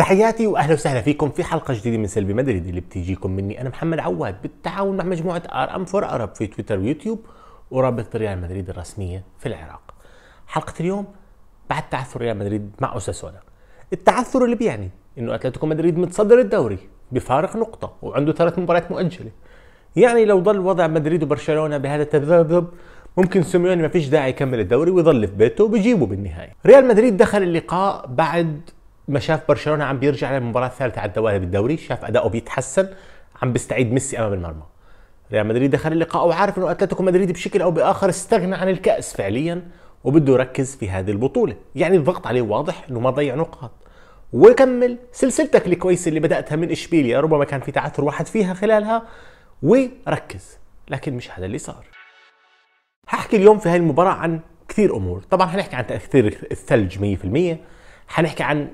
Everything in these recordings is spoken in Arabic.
تحياتي واهلا وسهلا فيكم في حلقه جديده من سلبي مدريد اللي بتيجيكم مني انا محمد عواد بالتعاون مع مجموعه ار ام فور ارب في تويتر ويوتيوب ورابطه ريال مدريد الرسميه في العراق. حلقه اليوم بعد تعثر ريال مدريد مع اوساسونا. التعثر اللي بيعني انه اتلتيكو مدريد متصدر الدوري بفارق نقطه وعنده ثلاث مباريات مؤجله. يعني لو ضل وضع مدريد وبرشلونه بهذا التذبذب ممكن سيميوني ما فيش داعي يكمل الدوري ويظل في بيته وبيجيبه بالنهايه. ريال مدريد دخل اللقاء بعد ما شاف برشلونه عم بيرجع للمباراه الثالثه على الدوالي بالدوري شاف اداؤه بيتحسن عم بيستعيد ميسي امام المرمى ريال مدريد دخل اللقاء وعارف انه اتلتيكو مدريد بشكل او باخر استغنى عن الكاس فعليا وبده يركز في هذه البطوله يعني الضغط عليه واضح انه ما ضيع نقاط وكمل سلسلتك الكويسه اللي بداتها من اشبيليا ربما كان في تعثر واحد فيها خلالها وركز لكن مش هذا اللي صار ححكي اليوم في هاي المباراة عن كثير أمور طبعا حنحكي عن تأثير الثلج 100% حنحكي عن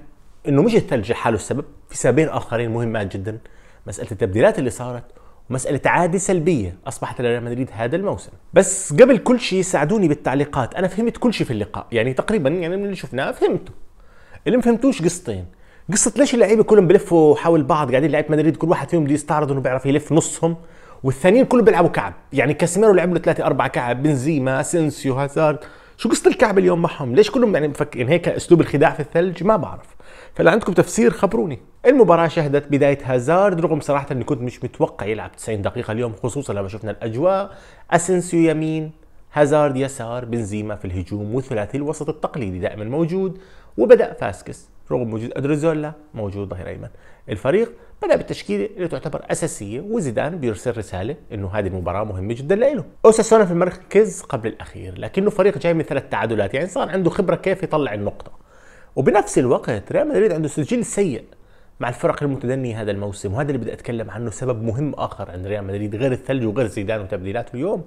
انه مش الثلج لحاله السبب في سببين اخرين مهمات جدا مساله التبديلات اللي صارت ومسألة عادة سلبية أصبحت لريال مدريد هذا الموسم بس قبل كل شيء ساعدوني بالتعليقات أنا فهمت كل شيء في اللقاء يعني تقريبا يعني من اللي شفناه فهمته اللي ما فهمتوش قصتين قصة ليش اللعيبة كلهم بلفوا حول بعض قاعدين لعيبة مدريد كل واحد فيهم بده يستعرض انه بيعرف يلف نصهم والثانيين كلهم بيلعبوا كعب يعني كاسيميرو لعب له ثلاثة أربعة كعب بنزيما اسينسيو هازارد شو قصه الكعب اليوم معهم ليش كلهم يعني مفكرين هيك اسلوب الخداع في الثلج ما بعرف فلو عندكم تفسير خبروني المباراة شهدت بداية هازارد رغم صراحة اني كنت مش متوقع يلعب 90 دقيقة اليوم خصوصا لما شفنا الاجواء اسنسيو يمين هازارد يسار بنزيما في الهجوم والثلاثي الوسط التقليدي دائما موجود وبدأ فاسكس رغم وجود ادريزولا موجود ظهير ايمن الفريق بدا بالتشكيله اللي تعتبر اساسيه وزيدان بيرسل رساله انه هذه المباراه مهمه جدا لإله اوساسونا في المركز قبل الاخير لكنه فريق جاي من ثلاث تعادلات يعني صار عنده خبره كيف يطلع النقطه وبنفس الوقت ريال مدريد عنده سجل سيء مع الفرق المتدنية هذا الموسم وهذا اللي بدي أتكلم عنه سبب مهم آخر عند ريال مدريد غير الثلج وغير زيدان وتبديلاته اليوم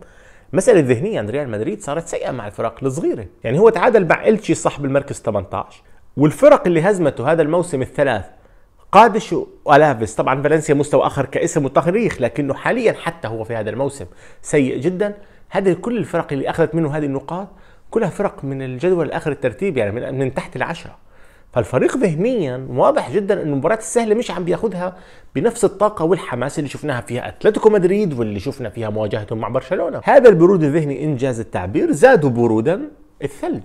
مسألة الذهنية عند ريال مدريد صارت سيئة مع الفرق الصغيرة يعني هو تعادل مع إلتشي صاحب المركز 18 والفرق اللي هزمته هذا الموسم الثلاث قادش والافيس طبعا فالنسيا مستوى اخر كاسم وتاريخ لكنه حاليا حتى هو في هذا الموسم سيء جدا هذه كل الفرق اللي اخذت منه هذه النقاط كلها فرق من الجدول الاخر الترتيب يعني من, من تحت العشره فالفريق ذهنيا واضح جدا انه المباراه السهله مش عم بياخذها بنفس الطاقه والحماس اللي شفناها فيها اتلتيكو مدريد واللي شفنا فيها مواجهتهم مع برشلونه هذا البرود الذهني انجاز التعبير زادوا برودا الثلج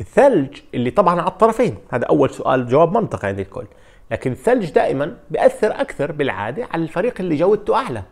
الثلج اللي طبعا على الطرفين هذا اول سؤال جواب منطقي عند الكل لكن الثلج دائما بأثر اكثر بالعاده على الفريق اللي جودته اعلى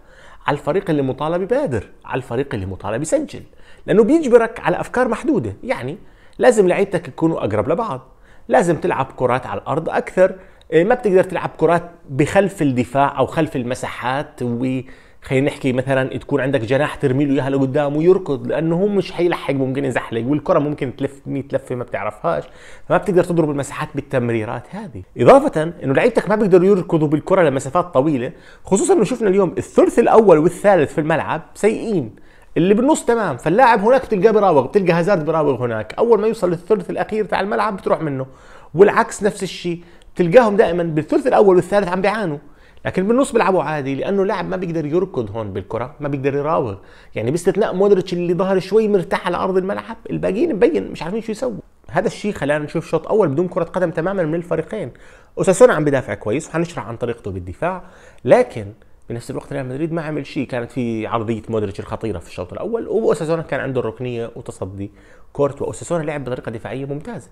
على الفريق اللي مطالب يبادر على الفريق اللي مطالب يسجل لانه بيجبرك على افكار محدوده يعني لازم لعيبتك يكونوا اقرب لبعض لازم تلعب كرات على الارض اكثر إيه، ما بتقدر تلعب كرات بخلف الدفاع او خلف المساحات و خلينا نحكي مثلا تكون عندك جناح ترمي له اياها لقدام ويركض لانه هو مش حيلحق ممكن يزحلق والكره ممكن تلف 100 لفه ما بتعرفهاش فما بتقدر تضرب المساحات بالتمريرات هذه اضافه انه لعيبتك ما بيقدروا يركضوا بالكره لمسافات طويله خصوصا انه شفنا اليوم الثلث الاول والثالث في الملعب سيئين اللي بالنص تمام فاللاعب هناك بتلقاه براوغ بتلقى هازارد براوغ هناك اول ما يوصل للثلث الاخير تاع الملعب بتروح منه والعكس نفس الشيء تلقاهم دائما بالثلث الاول والثالث عم بيعانوا لكن بالنص بيلعبوا عادي لانه لاعب ما بيقدر يركض هون بالكره ما بيقدر يراوغ يعني باستثناء مودريتش اللي ظهر شوي مرتاح على ارض الملعب الباقيين مبين مش عارفين شو يسووا هذا الشيء خلانا نشوف شوط اول بدون كره قدم تماما من الفريقين اوساسونا عم بدافع كويس وحنشرح عن طريقته بالدفاع لكن بنفس الوقت ريال مدريد ما عمل شيء كانت في عرضيه مودريتش الخطيره في الشوط الاول واوساسونا كان عنده الركنيه وتصدي كورت واوساسونا لعب بطريقه دفاعيه ممتازه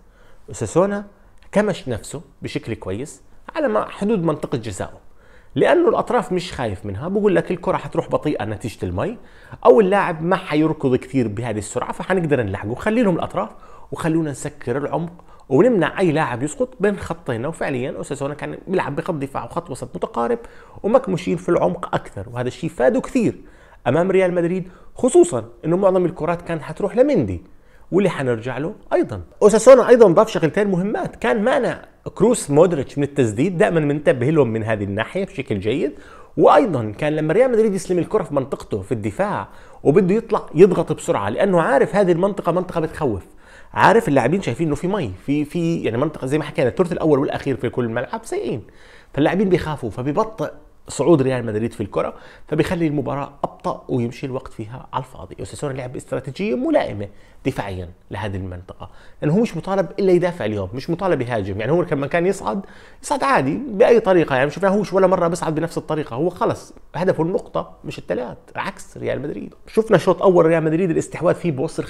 اوساسونا كمش نفسه بشكل كويس على ما حدود منطقه جزائه لانه الاطراف مش خايف منها بقول لك الكره حتروح بطيئه نتيجه المي او اللاعب ما حيركض كثير بهذه السرعه فحنقدر نلحقه خلي لهم الاطراف وخلونا نسكر العمق ونمنع اي لاعب يسقط بين خطينا وفعليا اوساسونا كان بيلعب بخط دفاع وخط وسط متقارب ومكمشين في العمق اكثر وهذا الشيء فاده كثير امام ريال مدريد خصوصا انه معظم الكرات كانت حتروح لمندي واللي حنرجع له ايضا اوساسونا ايضا ضاف شغلتين مهمات كان مانع كروس مودريتش من التسديد دائما منتبه لهم من هذه الناحيه بشكل جيد وايضا كان لما ريال مدريد يسلم الكره في منطقته في الدفاع وبده يطلع يضغط بسرعه لانه عارف هذه المنطقه منطقه بتخوف عارف اللاعبين شايفين انه في مي في في يعني منطقه زي ما حكينا الثلث الاول والاخير في كل الملعب سيئين فاللاعبين بيخافوا فبيبطئ صعود ريال مدريد في الكره فبيخلي المباراه ابطا ويمشي الوقت فيها على الفاضي وساسونا لعب باستراتيجيه ملائمه دفاعيا لهذه المنطقه لانه هو مش مطالب الا يدافع اليوم مش مطالب يهاجم يعني هو لما كان يصعد يصعد عادي باي طريقه يعني شفناه هوش ولا مره بيصعد بنفس الطريقه هو خلص هدفه النقطه مش الثلاث عكس ريال مدريد شفنا شوط اول ريال مدريد الاستحواذ فيه بوصل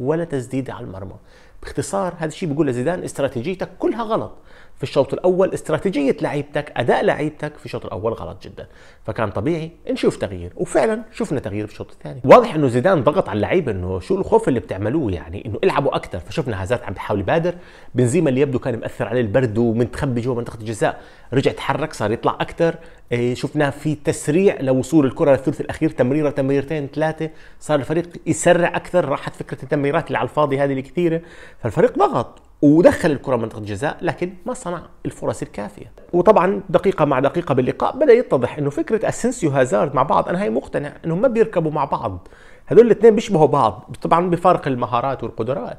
75% ولا تسديده على المرمى باختصار هذا الشيء بيقول لزيدان استراتيجيتك كلها غلط في الشوط الاول استراتيجيه لعيبتك اداء لعيبتك في الشوط الاول غلط جدا فكان طبيعي نشوف تغيير وفعلا شفنا تغيير في الشوط الثاني واضح انه زيدان ضغط على اللعيبه انه شو الخوف اللي بتعملوه يعني انه العبوا اكثر فشفنا هازات عم بحاول يبادر بنزيما اللي يبدو كان مأثر عليه البرد ومتخبي جوا منطقه الجزاء رجع تحرك صار يطلع اكثر إيه، شفناه في تسريع لوصول الكره للثلث الاخير تمريره تمريرتين ثلاثه صار الفريق يسرع اكثر راحت فكره التمريرات اللي على الفاضي هذه الكثيره فالفريق ضغط ودخل الكرة منطقة الجزاء لكن ما صنع الفرص الكافية وطبعا دقيقة مع دقيقة باللقاء بدأ يتضح انه فكرة اسنسيو هازارد مع بعض انا هاي مقتنع انهم ما بيركبوا مع بعض هذول الاثنين بيشبهوا بعض طبعا بفارق المهارات والقدرات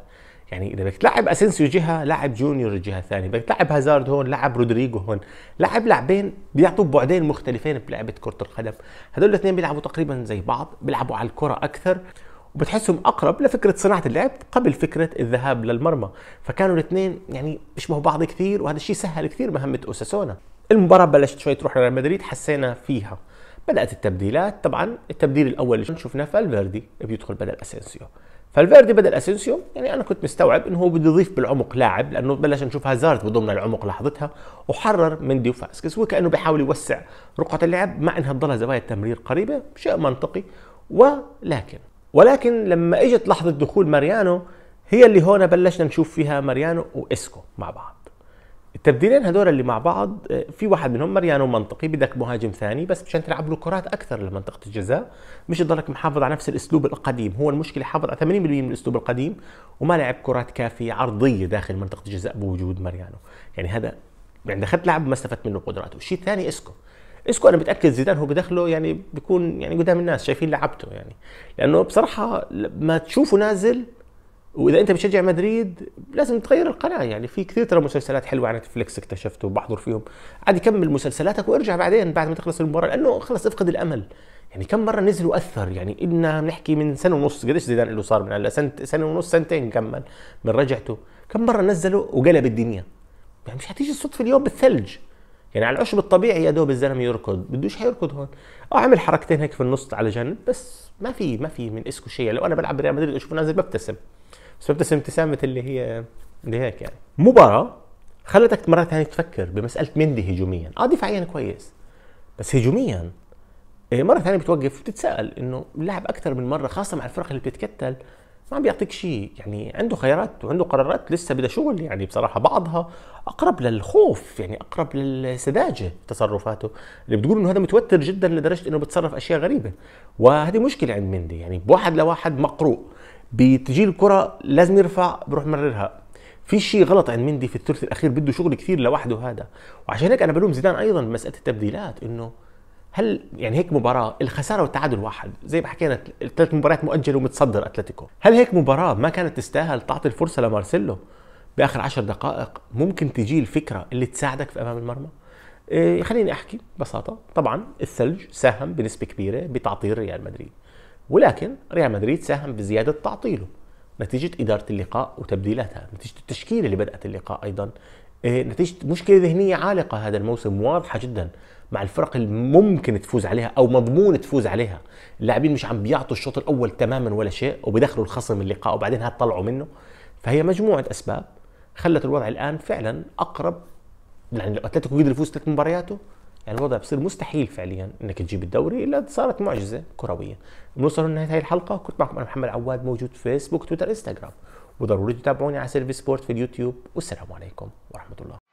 يعني اذا بدك تلعب اسنسيو جهه لاعب جونيور الجهه الثانيه بدك تلعب هازارد هون لاعب رودريجو هون لاعب لاعبين بيعطوا بعدين مختلفين بلعبه كره القدم هذول الاثنين بيلعبوا تقريبا زي بعض بيلعبوا على الكره اكثر وبتحسهم اقرب لفكره صناعه اللعب قبل فكره الذهاب للمرمى فكانوا الاثنين يعني بيشبهوا بعض كثير وهذا الشيء سهل كثير مهمه اوساسونا المباراه بلشت شوي تروح لريال مدريد حسينا فيها بدات التبديلات طبعا التبديل الاول اللي شفناه فالفيردي بيدخل بدل اسينسيو فالفيردي بدل اسينسيو يعني انا كنت مستوعب انه هو بده يضيف بالعمق لاعب لانه بلش نشوف هازارد بضمن العمق لحظتها وحرر مندي وفاسكس وكانه بيحاول يوسع رقعه اللعب مع انها تضلها زوايا التمرير قريبه شيء منطقي ولكن ولكن لما اجت لحظه دخول ماريانو هي اللي هون بلشنا نشوف فيها ماريانو واسكو مع بعض التبديلين هذول اللي مع بعض في واحد منهم ماريانو منطقي بدك مهاجم ثاني بس مشان تلعب له كرات اكثر لمنطقه الجزاء مش تضلك محافظ على نفس الاسلوب القديم هو المشكله حافظ على 80% من الاسلوب القديم وما لعب كرات كافيه عرضيه داخل منطقه الجزاء بوجود ماريانو يعني هذا يعني دخلت لاعب ما استفدت منه قدراته الشيء الثاني اسكو اسكو انا متاكد زيدان هو بدخله يعني بيكون يعني قدام الناس شايفين لعبته يعني لانه بصراحه لما تشوفه نازل واذا انت بتشجع مدريد لازم تغير القناه يعني في كثير ترى مسلسلات حلوه على نتفلكس اكتشفته وبحضر فيهم عادي كمل مسلسلاتك وارجع بعدين بعد ما تخلص المباراه لانه خلص افقد الامل يعني كم مره نزل واثر يعني إلنا بنحكي من سنه ونص قديش زيدان له صار من هلا سنه ونص سنتين كمل من رجعته كم مره نزله وقلب الدنيا يعني مش حتيجي الصدفه اليوم بالثلج يعني على العشب الطبيعي يا دوب الزلمه يركض بدوش حيركض هون اه عمل حركتين هيك في النص على جنب بس ما في ما في من اسكو شيء لو انا بلعب بريال مدريد اشوفه نازل ببتسم بس ببتسم ابتسامه اللي هي اللي هيك يعني مباراه خلتك مرة ثانية تفكر بمسألة مندي هجوميا اه دفاعيا كويس بس هجوميا إيه، مرة ثانية بتوقف وتتساءل انه اللاعب أكثر من مرة خاصة مع الفرق اللي بتتكتل ما بيعطيك شيء يعني عنده خيارات وعنده قرارات لسه بدها شغل يعني بصراحة بعضها أقرب للخوف يعني أقرب للسذاجة تصرفاته اللي بتقول إنه هذا متوتر جدا لدرجة إنه بتصرف أشياء غريبة وهذه مشكلة عند مندي يعني بواحد لواحد مقروء بتجي الكرة لازم يرفع بروح مررها في شيء غلط عند مندي في الثلث الأخير بده شغل كثير لوحده هذا وعشان هيك أنا بلوم زيدان أيضا بمسألة التبديلات إنه هل يعني هيك مباراه الخساره والتعادل واحد زي ما حكينا الثلاث مباريات مؤجلة ومتصدر اتلتيكو هل هيك مباراه ما كانت تستاهل تعطي الفرصه لمارسيلو باخر عشر دقائق ممكن تجي الفكره اللي تساعدك في امام المرمى إيه خليني احكي ببساطه طبعا الثلج ساهم بنسبه كبيره بتعطيل ريال مدريد ولكن ريال مدريد ساهم بزياده تعطيله نتيجه اداره اللقاء وتبديلاتها نتيجه التشكيله اللي بدات اللقاء ايضا إيه نتيجه مشكله ذهنيه عالقه هذا الموسم واضحه جدا مع الفرق الممكن تفوز عليها او مضمون تفوز عليها اللاعبين مش عم بيعطوا الشوط الاول تماما ولا شيء وبيدخلوا الخصم اللقاء وبعدين هتطلعوا منه فهي مجموعه اسباب خلت الوضع الان فعلا اقرب يعني لو اتلتيكو قدر يفوز ثلاث مبارياته يعني الوضع بصير مستحيل فعليا انك تجيب الدوري الا صارت معجزه كرويه بنوصل لنهايه هاي الحلقه كنت معكم انا محمد عواد موجود فيسبوك تويتر انستغرام وضروري تتابعوني على سيرفي سبورت في اليوتيوب والسلام عليكم ورحمه الله